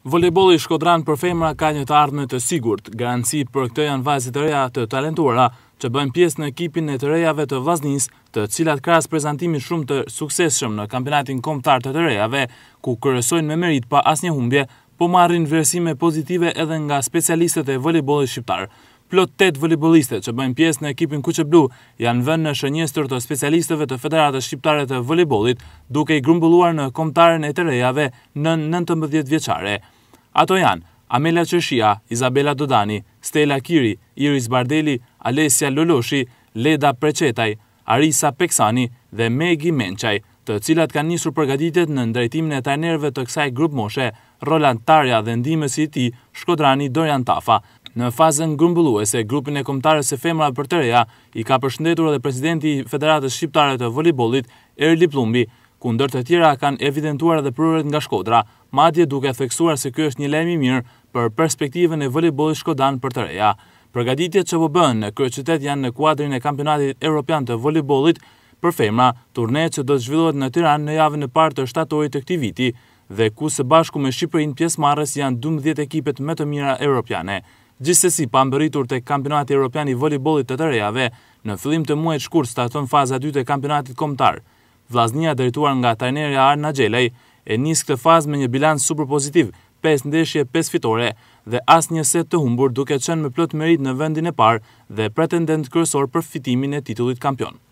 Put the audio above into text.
Volejbolli Shkodran për femra ka një të ardhme të sigurt, garanci për këtë janë vajzat të reja të talentuara që bëjnë pjesë në ekipin e të rejave të Vllaznisë, të cilat kras prezentimin shumë të sukseshëm në kampionatin komptar të të rejave, ku kërësojnë me merit pa asnjë humbje, po marrin vlerësime pozitive edhe nga specialistët e volejbolli shqiptar plot 8 volebolliste që bëjnë pjesë në ekipin Kuqe Blu janë vënë në shënjestër të specialistëve të Federatës Shqiptare të Volebollit, duke i grumbulluar në kombëtaren e të rejave në 19 vjeçare. Ato janë Amela Qeshia, Izabela Dodani, Stella Kiri, Iris Bardeli, Alesia Loloshi, Leda Preqetaj, Arisa Peksani dhe Megi Mençaj të cilat kanë njësur përgatitet në ndrejtimin e tajnerve të kësaj grup moshe, Roland Tarja dhe ndime si ti, Shkodrani Dorian Tafa, Në fazën grumbulluese, grupin e komtarës e femra për tëreja i ka përshëndetur edhe presidenti Federatës Shqiptare të Volibollit, Erli Plumbi, ku ndër të tjera kanë evidentuar edhe prurët nga Shkodra, madje duke theksuar se kjo është një lejmi mirë për perspektivën e Volibollit Shkodan për tëreja. Përgaditjet që po bënë në kërë qytet janë në kuadrin e kampionatit Europian të Volibollit për femra, turne që do të zhvillohet në Tiran në javën e partë të shtatorit të këti viti, dhe ku se bashku me Shqipërin pjesë janë 12 ekipet me të mira europiane gjithsesi pa mbërritur tek Kampionati Evropian i Volejbollit të rejave, në fillim të muajit shkurt staton faza e dytë e kampionatit kombëtar. Vllaznia drejtuar nga trajneri Arna Gjelej e nis këtë fazë me një bilanc super pozitiv, 5 ndeshje, 5 fitore dhe asnjë set të humbur, duke qenë me plot merit në vendin e parë dhe pretendent kryesor për fitimin e titullit kampion.